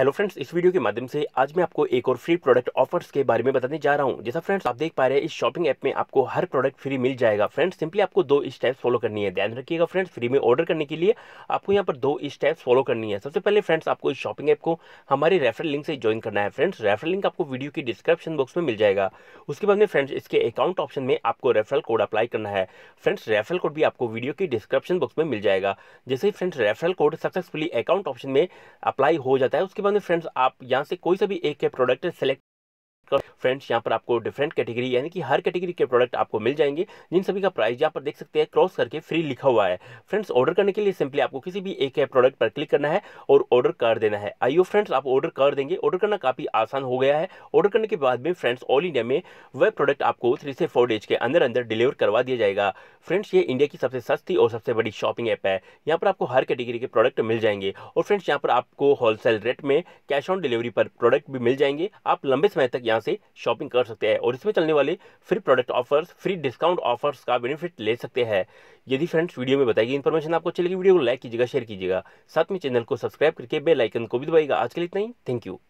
hello friends इस video के माध्यम से आज मैं आपको एक और फ्री प्रोडक्ट ऑफर्स के बारे में बताने जा रहा हूं जैसा फ्रेंड्स आप देख पा रहे हैं इस शॉपिंग ऐप में आपको हर प्रोडक्ट फ्री मिल जाएगा फ्रेंड्स सिंपली आपको दो स्टेप्स फॉलो करनी है ध्यान रखिएगा फ्रेंड्स फ्री में ऑर्डर करने के लिए आपको यहाँ पर दो स्टेप्स फॉलो करनी है सबसे पहले फ्रेंड्स आपको इस शॉपिंग ऐप को हमारे रेफर लिंक से ज्वाइन करना है फ्रेंड्स रेफर लिंक आपको वीडियो की डिस्क्रिप्शन बॉक्स में मिल जाएगा उसके बाद में फ्रेंड्स इसके अकाउंट ऑप्शन में आपको रेफरल कोड अप्लाई करना है फ्रेंड्स रेफरल कोड भी आपको वीडियो की डिस्क्रिप्शन बॉक्स में मिल जाएगा जैसे ही friends referral code successfully account option में अप्लाई हो जाता है उसके बाद बंधु फ्रेंड्स आप यहाँ से कोई सा भी एक के प्रोडक्ट सेलेक्ट फ्रेंड्स तो यहाँ पर आपको डिफरेंट कैटेगरी यानी कि हर कैटेगरी के प्रोडक्ट आपको मिल जाएंगे जिन सभी का प्राइस यहाँ पर देख सकते हैं क्रॉस करके फ्री लिखा हुआ है फ्रेंड्स ऑर्डर करने के लिए सिंपली आपको किसी भी एक प्रोडक्ट पर क्लिक करना है और ऑर्डर कर देना है आइयो फ्रेंड्स आप ऑर्डर कर देंगे ऑर्डर करना काफ़ी आसान हो गया है ऑर्डर करने के बाद में फ्रेंड्स ऑल इंडिया में वह प्रोडक्ट आपको थ्री से फोर डेज के अंदर अंदर डिलीवर करवा दिया जाएगा फ्रेंड्स ये इंडिया की सबसे सस्ती और सबसे बड़ी शॉपिंग ऐप है यहाँ पर आपको हर कैटेगरी के प्रोडक्ट मिल जाएंगे और फ्रेंड्स यहाँ पर आपको होलसेल रेट में कैश ऑन डिलीवरी पर प्रोडक्ट भी मिल जाएंगे आप लंबे समय तक यहाँ यहाँ से शॉपिंग कर सकते हैं और इसमें चलने वाले free product offers free discount offers का बेनिफिट ले सकते हैं यदि फ्रेंड्स वीडियो में बताएगी इन्फॉर्मेशन आपको अच्छी लगी वीडियो को लाइक कीजिएगा शेयर कीजिएगा साथ में चैनल को सब्सक्राइब करके बेलाइकन को भी दबाएगा आज के लिए इतना ही थैंक यू